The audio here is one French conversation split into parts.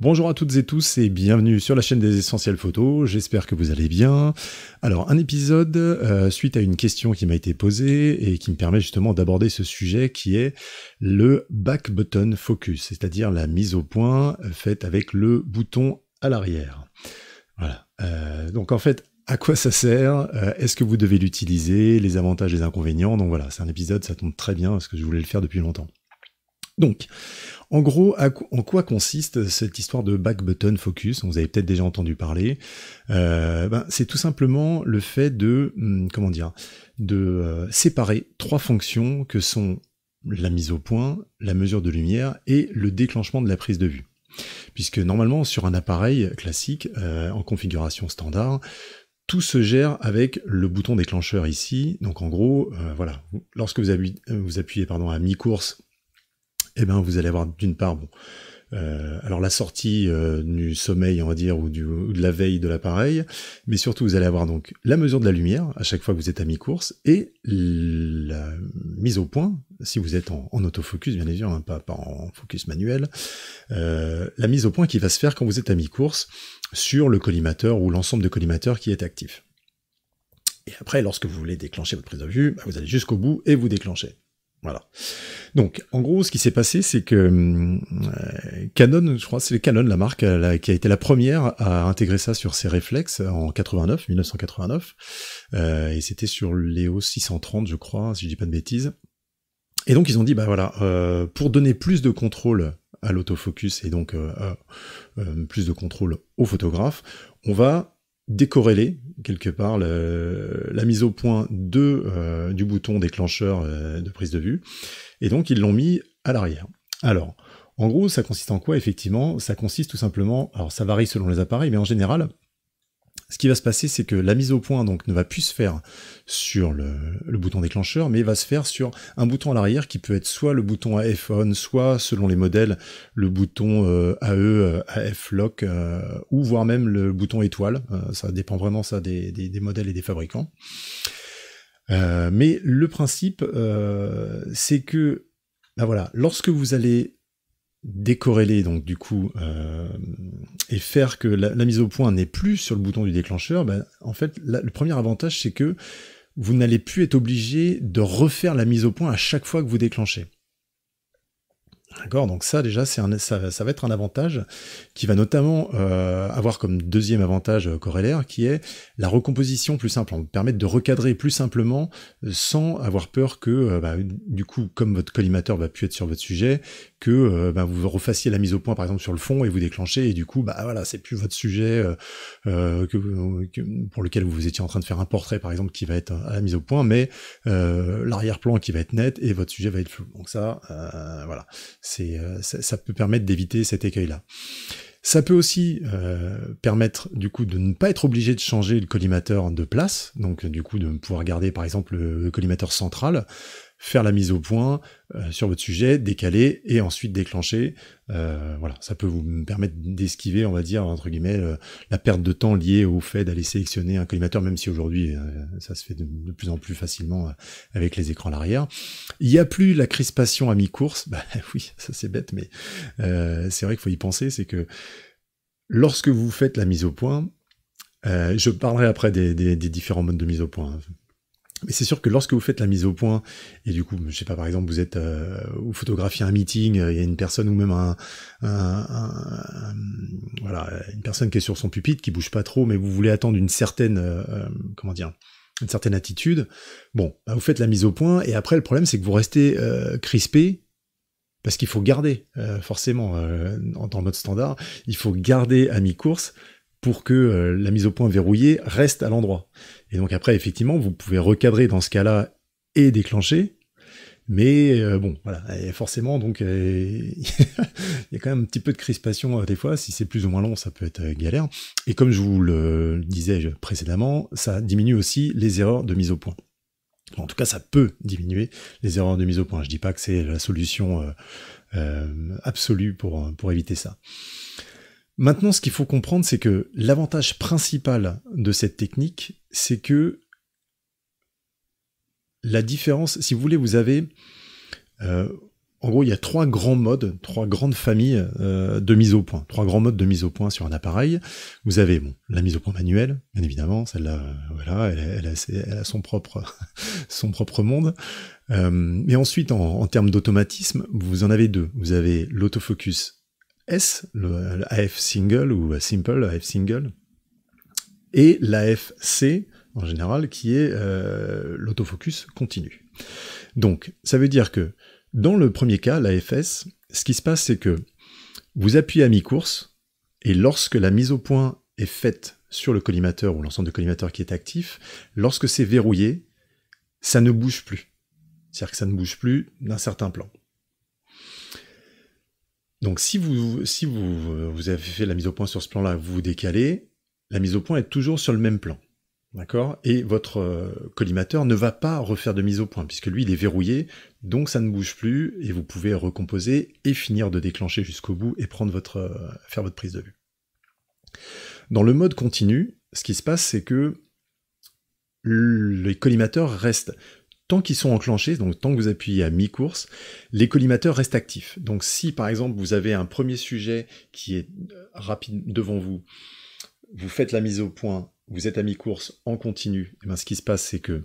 Bonjour à toutes et tous et bienvenue sur la chaîne des essentiels photos, j'espère que vous allez bien. Alors un épisode euh, suite à une question qui m'a été posée et qui me permet justement d'aborder ce sujet qui est le back button focus, c'est-à-dire la mise au point faite avec le bouton à l'arrière. Voilà, euh, donc en fait à quoi ça sert, euh, est-ce que vous devez l'utiliser, les avantages et les inconvénients, donc voilà c'est un épisode, ça tombe très bien parce que je voulais le faire depuis longtemps. Donc, en gros, en quoi consiste cette histoire de back button focus Vous avez peut-être déjà entendu parler. Euh, ben, c'est tout simplement le fait de, hum, comment dire, de euh, séparer trois fonctions que sont la mise au point, la mesure de lumière et le déclenchement de la prise de vue. Puisque normalement, sur un appareil classique, euh, en configuration standard, tout se gère avec le bouton déclencheur ici. Donc en gros, voilà, lorsque vous appuyez, vous appuyez pardon, à mi-course, eh ben, vous allez avoir d'une part bon, euh, alors la sortie euh, du sommeil, on va dire, ou, de la veille de l'appareil, mais surtout vous allez avoir donc la mesure de la lumière à chaque fois que vous êtes à mi-course et la mise au point, si vous êtes en, autofocus, bien sûr, hein, pas, pas, en focus manuel, euh, la mise au point qui va se faire quand vous êtes à mi-course sur le collimateur ou l'ensemble de collimateurs qui est actif. Et après, lorsque vous voulez déclencher votre prise de vue, bah, vous allez jusqu'au bout et vous déclenchez. Voilà. Donc, en gros, ce qui s'est passé, c'est que euh, Canon, je crois, c'est Canon, la marque, qui a été la première à intégrer ça sur ses réflexes en 89, 1989, euh, et c'était sur Léo 630, je crois, si je dis pas de bêtises. Et donc, ils ont dit, bah voilà, euh, pour donner plus de contrôle à l'autofocus et donc plus de contrôle au photographe, on va décorréler quelque part la mise au point de, euh, du bouton déclencheur euh, de prise de vue. Et donc ils l'ont mis à l'arrière. Alors, en gros, ça consiste en quoi effectivement Ça consiste tout simplement, alors ça varie selon les appareils, mais en général, ce qui va se passer, c'est que la mise au point donc ne va plus se faire sur le, bouton déclencheur, mais va se faire sur un bouton à l'arrière qui peut être soit le bouton AF on, soit selon les modèles le bouton euh, AE AF euh, lock, euh, ou voire même le bouton étoile. ça dépend vraiment ça des, modèles et des fabricants. mais le principe, c'est que bah voilà, lorsque vous allez décorréler donc du coup euh, et faire que la, mise au point n'est plus sur le bouton du déclencheur, ben, en fait le premier avantage c'est que vous n'allez plus être obligé de refaire la mise au point à chaque fois que vous déclenchez. D'accord, donc ça déjà, c'est un, ça, va être un avantage qui va notamment euh, avoir comme deuxième avantage euh, corrélaire qui est la recomposition plus simple. On va permettre de recadrer plus simplement euh, sans avoir peur que, bah, du coup, comme votre collimateur va plus être sur votre sujet, que bah, vous refassiez la mise au point par exemple sur le fond et vous déclenchez et du coup, bah voilà, c'est plus votre sujet que, pour lequel vous étiez en train de faire un portrait par exemple qui va être à la mise au point, mais l'arrière-plan qui va être net et votre sujet va être flou. Donc ça, voilà euh, ça, peut permettre d'éviter cet écueil-là. Ça peut aussi euh, permettre du coup de ne pas être obligé de changer le collimateur de place, donc du coup de pouvoir garder par exemple le, collimateur central, faire la mise au point euh, sur votre sujet, décaler et ensuite déclencher. Euh, voilà, ça peut vous permettre d'esquiver, on va dire, entre guillemets, la perte de temps liée au fait d'aller sélectionner un collimateur, même si aujourd'hui, euh, ça se fait de, plus en plus facilement avec les écrans à l'arrière. Il n'y a plus la crispation à mi-course. Bah oui, ça c'est bête, mais c'est vrai qu'il faut y penser, c'est que lorsque vous faites la mise au point, je parlerai après des, différents modes de mise au point, mais c'est sûr que lorsque vous faites la mise au point, et du coup, je sais pas, par exemple, vous êtes, euh, vous photographiez un meeting, euh, il y a une personne ou même un, voilà, une personne qui est sur son pupitre, qui bouge pas trop, mais vous voulez attendre une certaine, euh, euh, comment dire, une certaine attitude. Bon, bah, vous faites la mise au point, et après, le problème, c'est que vous restez crispé parce qu'il faut garder, forcément, en, en, mode standard, il faut garder à mi-course pour que euh, la mise au point verrouillée reste à l'endroit. Et donc après, effectivement, vous pouvez recadrer dans ce cas-là et déclencher. Mais euh, bon, voilà, forcément, donc euh, il y a quand même un petit peu de crispation des fois. Si c'est plus ou moins long, ça peut être galère. Et comme je vous le disais précédemment, ça diminue aussi les erreurs de mise au point. En tout cas, ça peut diminuer les erreurs de mise au point. Je dis pas que c'est la solution absolue pour, pour éviter ça. Maintenant, ce qu'il faut comprendre, c'est que l'avantage principal de cette technique, c'est que la différence, si vous voulez, vous avez... Euh, en gros, il y a trois grands modes, trois grandes familles euh, de mise au point, trois grands modes de mise au point sur un appareil. Vous avez bon, la mise au point manuelle, bien évidemment, celle-là, euh, voilà, elle, a, son propre, son propre monde. Et mais ensuite, en termes d'automatisme, vous en avez deux. Vous avez l'autofocus S, le, AF single ou simple AF single, et l'AFC en général, qui est euh, l'autofocus continu. Donc, ça veut dire que dans le premier cas, l'AFS, ce qui se passe, c'est que vous appuyez à mi-course, et lorsque la mise au point est faite sur le collimateur ou l'ensemble de collimateurs qui est actif, lorsque c'est verrouillé, ça ne bouge plus. C'est-à-dire que ça ne bouge plus d'un certain plan. Donc si vous, si vous, avez fait la mise au point sur ce plan-là, vous vous décalez, la mise au point est toujours sur le même plan. D'accord Et votre euh, collimateur ne va pas refaire de mise au point, puisque lui, il est verrouillé, donc ça ne bouge plus, et vous pouvez recomposer et finir de déclencher jusqu'au bout et prendre votre, euh, faire votre prise de vue. Dans le mode continu, ce qui se passe, c'est que les collimateurs restent tant qu'ils sont enclenchés, donc tant que vous appuyez à mi-course, les collimateurs restent actifs. Donc si par exemple vous avez un premier sujet qui est euh, rapide devant vous, vous faites la mise au point, vous êtes à mi-course en continu, et eh ben, ce qui se passe c'est que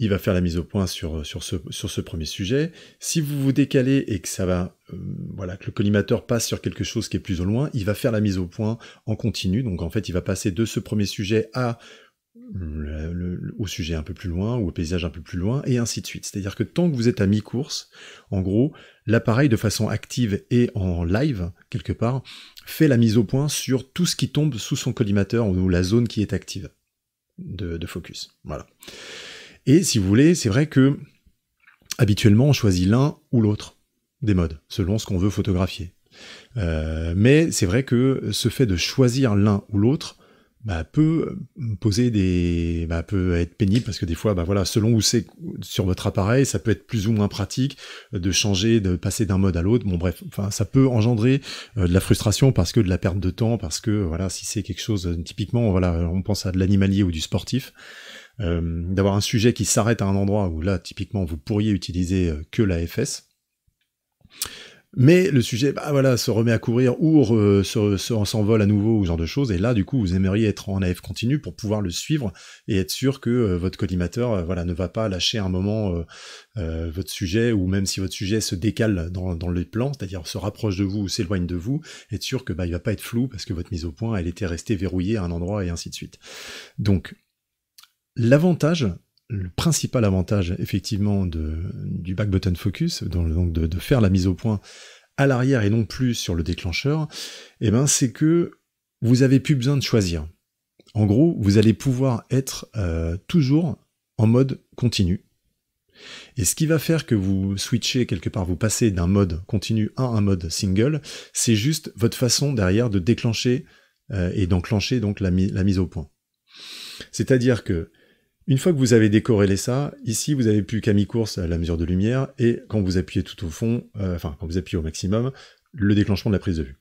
il va faire la mise au point sur, euh, sur, ce, sur ce premier sujet. Si vous vous décalez et que ça va, euh, voilà, que le collimateur passe sur quelque chose qui est plus au loin, il va faire la mise au point en continu. Donc en fait, il va passer de ce premier sujet à au sujet un peu plus loin ou au paysage un peu plus loin, et ainsi de suite. C'est-à-dire que tant que vous êtes à mi-course, en gros, l'appareil de façon active et en live, quelque part, fait la mise au point sur tout ce qui tombe sous son collimateur ou la zone qui est active de, focus. Voilà. Et si vous voulez, c'est vrai que habituellement, on choisit l'un ou l'autre des modes, selon ce qu'on veut photographier. Euh, mais c'est vrai que ce fait de choisir l'un ou l'autre bah, peut euh, poser des, bah, peut être pénible parce que des fois, bah, voilà, selon où c'est sur votre appareil, ça peut être plus ou moins pratique euh, de changer, de passer d'un mode à l'autre. Bon, bref, ça peut engendrer euh, de la frustration parce que de la perte de temps, parce que voilà, si c'est quelque chose, typiquement, voilà, on pense à de l'animalier ou du sportif. d'avoir un sujet qui s'arrête à un endroit où là typiquement vous pourriez utiliser que la FS mais le sujet, bah voilà, se remet à courir ou s'envole à nouveau ou ce genre de choses. Et là, du coup, vous aimeriez être en AF continu pour pouvoir le suivre et être sûr que euh, votre collimateur, euh, voilà, ne va pas lâcher un moment euh, votre sujet ou même si votre sujet se décale dans, le plan, c'est-à-dire se rapproche de vous ou s'éloigne de vous, être sûr que bah il va pas être flou parce que votre mise au point, elle était restée verrouillée à un endroit et ainsi de suite. Donc L'avantage, le principal avantage effectivement de, du back button focus, donc de, de faire la mise au point à l'arrière et non plus sur le déclencheur, eh ben, c'est que vous avez plus besoin de choisir. En gros, vous allez pouvoir être euh, toujours en mode continu. Et ce qui va faire que vous switchez quelque part, vous passez d'un mode continu à un mode single, c'est juste votre façon derrière de déclencher euh, et d'enclencher donc la, la mise au point. C'est-à-dire que une fois que vous avez décorrélé ça, ici vous avez plus qu'à mi-course la mesure de lumière et quand vous appuyez tout au fond, euh, enfin quand vous appuyez au maximum, le déclenchement de la prise de vue.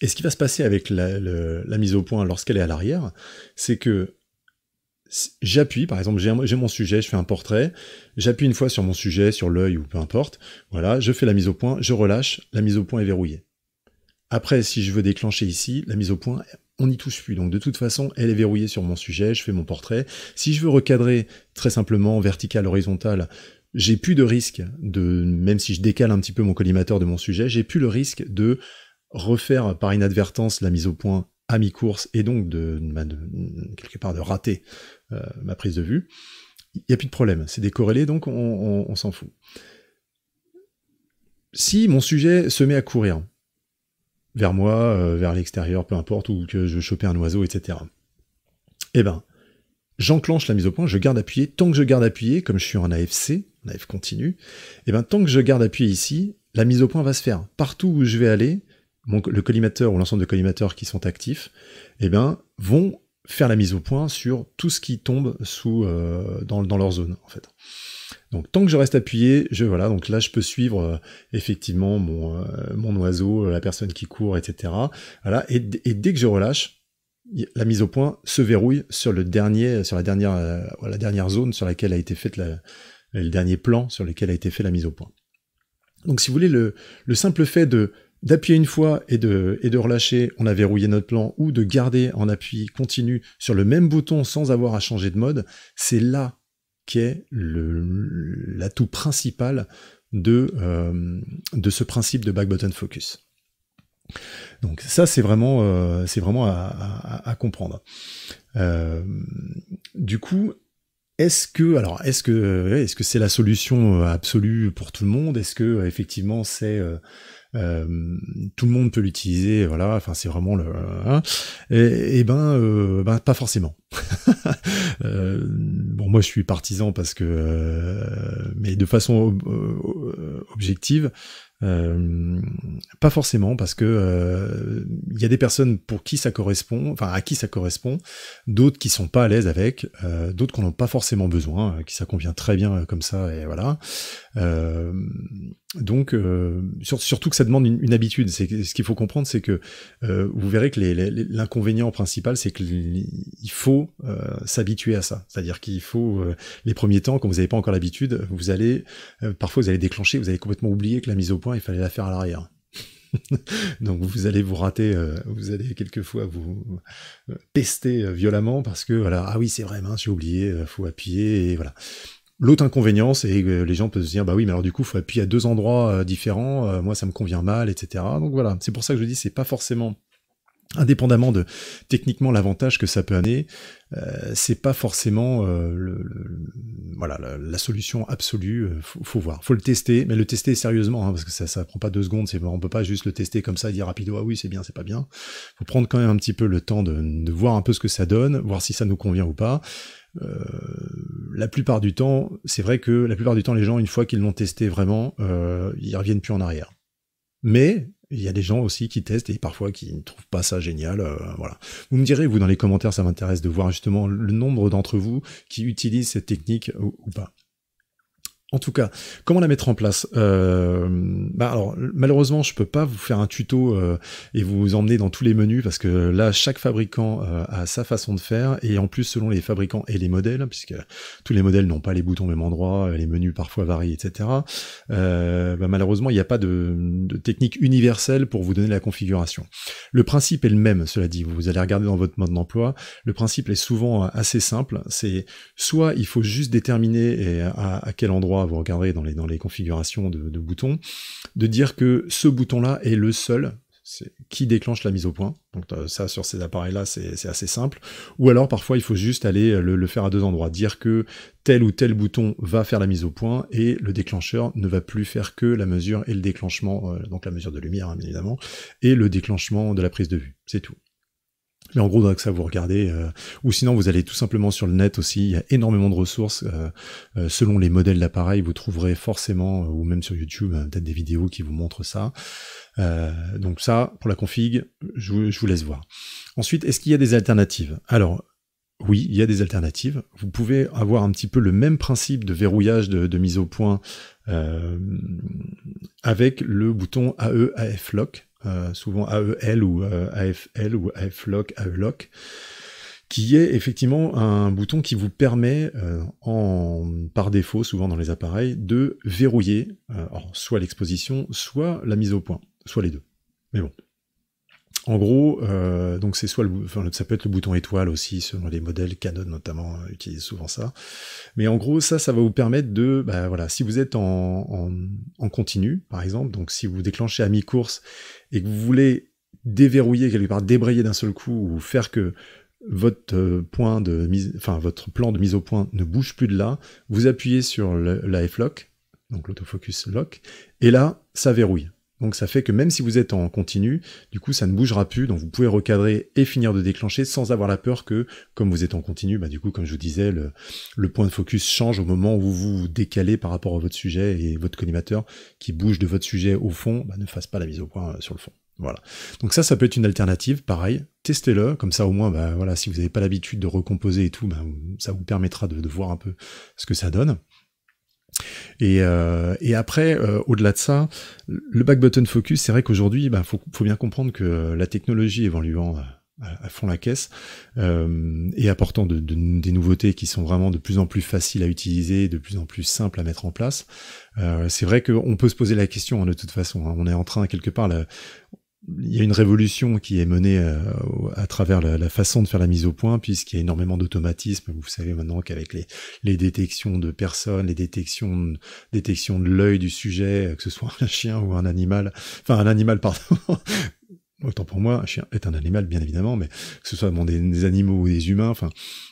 Et ce qui va se passer avec la, la mise au point lorsqu'elle est à l'arrière, c'est que j'appuie, par exemple, j'ai mon sujet, je fais un portrait, j'appuie une fois sur mon sujet, sur l'œil ou peu importe, voilà, je fais la mise au point, je relâche, la mise au point est verrouillée. Après, si je veux déclencher ici, la mise au point on n'y touche plus. Donc de toute façon, elle est verrouillée sur mon sujet, je fais mon portrait. Si je veux recadrer très simplement vertical, horizontal, j'ai plus de risque de, même si je décale un petit peu mon collimateur de mon sujet, j'ai plus le risque de refaire par inadvertance la mise au point à mi-course et donc de, bah, quelque part de rater euh, ma prise de vue. Il n'y a plus de problème, c'est décorrélé, donc on s'en fout. Si mon sujet se met à courir, vers moi, euh, vers l'extérieur, peu importe, ou que je choper un oiseau, etc. Eh ben, j'enclenche la mise au point, je garde appuyé. Tant que je garde appuyé, comme je suis en AFC, en AF continue, eh ben, tant que je garde appuyé ici, la mise au point va se faire. Partout où je vais aller, mon, le collimateur ou l'ensemble de collimateurs qui sont actifs, eh ben, vont faire la mise au point sur tout ce qui tombe sous, euh, dans, dans leur zone, en fait. Donc tant que je reste appuyé, je voilà, donc là je peux suivre euh, effectivement mon, euh, oiseau, euh, la personne qui court, etc. Voilà, et, dès que je relâche, la mise au point se verrouille sur le dernier, sur la dernière, la dernière zone sur laquelle a été faite le dernier plan sur lequel a été fait la mise au point. Donc si vous voulez, le, simple fait de d'appuyer une fois et de, et de relâcher, on a verrouillé notre plan, ou de garder en appui continu sur le même bouton sans avoir à changer de mode, c'est là qui est l'atout principal de, euh, de ce principe de back button focus. Donc ça, c'est vraiment, euh, c'est vraiment à, comprendre. Euh, du coup, est-ce que, alors, est-ce que, est-ce que c'est la solution absolue pour tout le monde Est-ce que effectivement c'est euh, tout le monde peut l'utiliser, voilà, enfin c'est vraiment le... Hein. et, ben, euh, ben, pas forcément. Euh, bon, moi je suis partisan parce que... mais de façon objective, pas forcément parce que il y a des personnes pour qui ça correspond, enfin à qui ça correspond, d'autres qui sont pas à l'aise avec, d'autres qu'on n'a pas forcément besoin, qui ça convient très bien comme ça et voilà. donc surtout que ça demande une, habitude. C'est ce qu'il faut comprendre, c'est que euh, vous verrez que l'inconvénient principal, c'est qu'il faut euh, s'habituer à ça. C'est-à-dire qu'il faut euh, les premiers temps, quand vous n'avez pas encore l'habitude, vous allez parfois vous allez déclencher, vous allez complètement oublier que la mise au point, il fallait la faire à l'arrière. Donc vous allez vous rater, vous allez quelquefois vous pester violemment parce que voilà, ah oui c'est vrai, mince, j'ai oublié, faut appuyer et voilà. L'autre inconvénient, c'est que les gens peuvent se dire, bah oui, mais alors du coup, faut appuyer à deux endroits euh, différents, euh, moi ça me convient mal, etc. Donc voilà, c'est pour ça que je dis, c'est pas forcément indépendamment de techniquement l'avantage que ça peut amener, euh, c'est pas forcément le, voilà la, solution absolue. faut, voir, faut le tester, mais le tester sérieusement hein, parce que ça ça prend pas deux secondes. C'est on peut pas juste le tester comme ça et dire rapido ah oui c'est bien c'est pas bien. Faut prendre quand même un petit peu le temps de, de voir un peu ce que ça donne, voir si ça nous convient ou pas. Euh, la plupart du temps, c'est vrai que la plupart du temps, les gens, une fois qu'ils l'ont testé vraiment, euh, ils reviennent plus en arrière. Mais il y a des gens aussi qui testent et parfois qui ne trouvent pas ça génial. Euh, voilà. Vous me direz, vous, dans les commentaires, ça m'intéresse de voir justement le nombre d'entre vous qui utilisent cette technique ou pas. En tout cas, comment la mettre en place euh, bah alors, Malheureusement, je peux pas vous faire un tuto euh, et vous emmener dans tous les menus parce que là, chaque fabricant euh, a sa façon de faire et en plus, selon les fabricants et les modèles, puisque tous les modèles n'ont pas les boutons au même endroit, les menus parfois varient, etc. Bah malheureusement, il n'y a pas de, technique universelle pour vous donner la configuration. Le principe est le même, cela dit. Vous allez regarder dans votre mode d'emploi. Le principe est souvent assez simple. C'est soit il faut juste déterminer à quel endroit vous regarderez dans les, dans les configurations de, boutons, de dire que ce bouton-là est le seul qui déclenche la mise au point. Donc ça, sur ces appareils-là, c'est assez simple. Ou alors, parfois, il faut juste aller euh, le, faire à deux endroits. Dire que tel ou tel bouton va faire la mise au point et le déclencheur ne va plus faire que la mesure et le déclenchement, euh, donc la mesure de lumière, hein, évidemment, et le déclenchement de la prise de vue. C'est tout. Mais en gros, donc ça, vous regardez. Euh, ou sinon, vous allez tout simplement sur le net aussi. Il y a énormément de ressources. Euh, euh, selon les modèles d'appareils, vous trouverez forcément, ou même sur YouTube, peut-être des vidéos qui vous montrent ça. donc ça, pour la config, je, vous laisse voir. Ensuite, est-ce qu'il y a des alternatives Alors, oui, il y a des alternatives. Vous pouvez avoir un petit peu le même principe de verrouillage de, mise au point avec le bouton AE AF Lock. Euh, souvent AEL ou euh, AFL ou AFLOC, AELOC, qui est effectivement un bouton qui vous permet, euh, en, par défaut souvent dans les appareils, de verrouiller soit l'exposition, soit la mise au point, soit les deux. Mais bon, en gros, euh, donc c'est soit le, ça peut être le bouton étoile aussi selon les modèles Canon notamment euh, utilise souvent ça. Mais en gros, ça, ça va vous permettre de, bah, voilà, si vous êtes en, en, continu par exemple, donc si vous déclenchez à mi-course et que vous voulez déverrouiller quelque part, débrayer d'un seul coup ou faire que votre euh, point de mise, enfin votre plan de mise au point ne bouge plus de là, vous appuyez sur le, la lock donc l'autofocus lock, et là ça verrouille. Donc ça fait que même si vous êtes en continu, du coup ça ne bougera plus, donc vous pouvez recadrer et finir de déclencher sans avoir la peur que, comme vous êtes en continu, bah du coup comme je vous disais, le, point de focus change au moment où vous vous décalez par rapport à votre sujet et votre collimateur qui bouge de votre sujet au fond, bah, ne fasse pas la mise au point euh, sur le fond. Voilà. Donc ça, ça peut être une alternative, pareil, testez-le, comme ça au moins, bah, voilà, si vous n'avez pas l'habitude de recomposer et tout, bah, ça vous permettra de voir un peu ce que ça donne. Euh, et, après, euh, au-delà de ça, le back button focus, c'est vrai qu'aujourd'hui, il bah, faut, bien comprendre que la technologie évoluant à, fond la caisse et euh, apportant des nouveautés qui sont vraiment de plus en plus faciles à utiliser, de plus en plus simples à mettre en place, c'est vrai qu'on peut se poser la question hein, de toute façon. Hein. on est en train quelque part... Là, il y a une révolution qui est menée euh, à, travers la, façon de faire la mise au point, puisqu'il y a énormément d'automatisme. Vous savez maintenant qu'avec les, les, détections de personnes, les détections, détections de l'œil du sujet, euh, que ce soit un chien ou un animal, enfin un animal, pardon, autant pour moi, un chien est un animal, bien évidemment, mais que ce soit des, animaux ou des humains, enfin,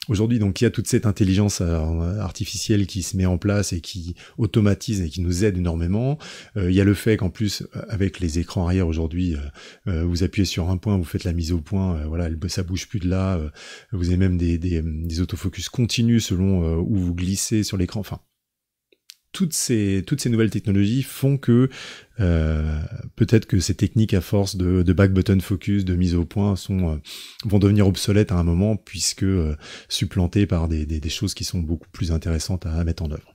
aujourd'hui, donc, il y a toute cette intelligence euh, artificielle qui se met en place et qui automatise et qui nous aide énormément. Euh, il y a le fait qu'en plus, euh, avec les écrans arrière aujourd'hui, vous appuyez sur un point, vous faites la mise au point, voilà, ça bouge plus de là, vous avez même des, des, des autofocus continus selon où vous glissez sur l'écran, enfin, toutes ces, toutes ces nouvelles technologies font que euh, peut-être que ces techniques à force de, back button focus, de mise au point, sont, euh, vont devenir obsolètes à un moment puisque euh, supplantées par des, choses qui sont beaucoup plus intéressantes à, mettre en œuvre.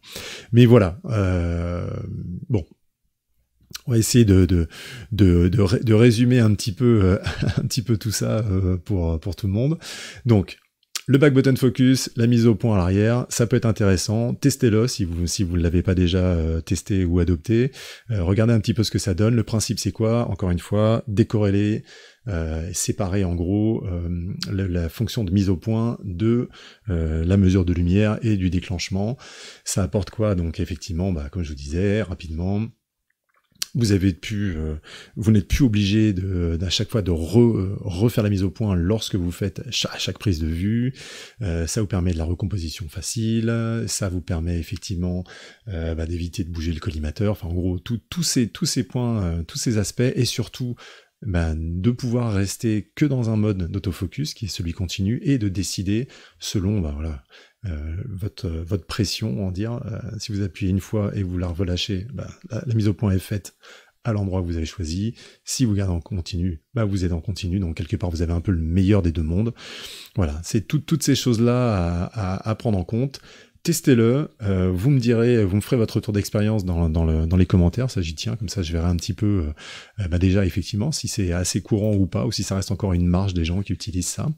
Mais voilà, bon. On va essayer de, de, résumer un petit peu, un petit peu tout ça pour, pour tout le monde. Donc, le back button focus, la mise au point à l'arrière, ça peut être intéressant. Testez-le si vous si vous ne l'avez pas déjà euh, testé ou adopté. Euh, regardez un petit peu ce que ça donne. Le principe c'est quoi Encore une fois, décorréler, euh, séparer en gros euh, la, fonction de mise au point de la mesure de lumière et du déclenchement. Ça apporte quoi Donc effectivement, bah, comme je vous disais, rapidement, vous avez euh, vous n'êtes plus obligé de, à chaque fois de euh, refaire la mise au point lorsque vous faites chaque prise de vue. Euh, ça vous permet de la recomposition facile. Ça vous permet effectivement bah, d'éviter de bouger le collimateur. Enfin, en gros, tous tous ces points, tous ces aspects et surtout ben, de pouvoir rester que dans un mode d'autofocus qui est celui continu et de décider selon ben, euh, votre, euh, votre pression en dire euh, si vous appuyez une fois et vous la relâchez, ben, la, mise au point est faite à l'endroit que vous avez choisi. Si vous gardez en continu, vous êtes en continu, donc quelque part vous avez un peu le meilleur des deux mondes. Voilà, c'est toutes ces choses-là à prendre en compte testez-le. Euh, vous me direz, vous me ferez votre tour d'expérience dans, les commentaires. Ça, j'y tiens. Comme ça, je verrai un petit peu, euh, euh, bah déjà, effectivement, si c'est assez courant ou pas, ou si ça reste encore une marge des gens qui utilisent ça.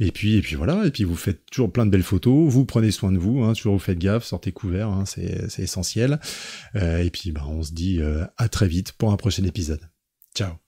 Et puis, et puis voilà. Et puis, vous faites toujours plein de belles photos. Vous prenez soin de vous. Hein, toujours vous faites gaffe. Sortez couvert. Hein, c'est essentiel. et puis, bah, on se dit à très vite pour un prochain épisode. Ciao.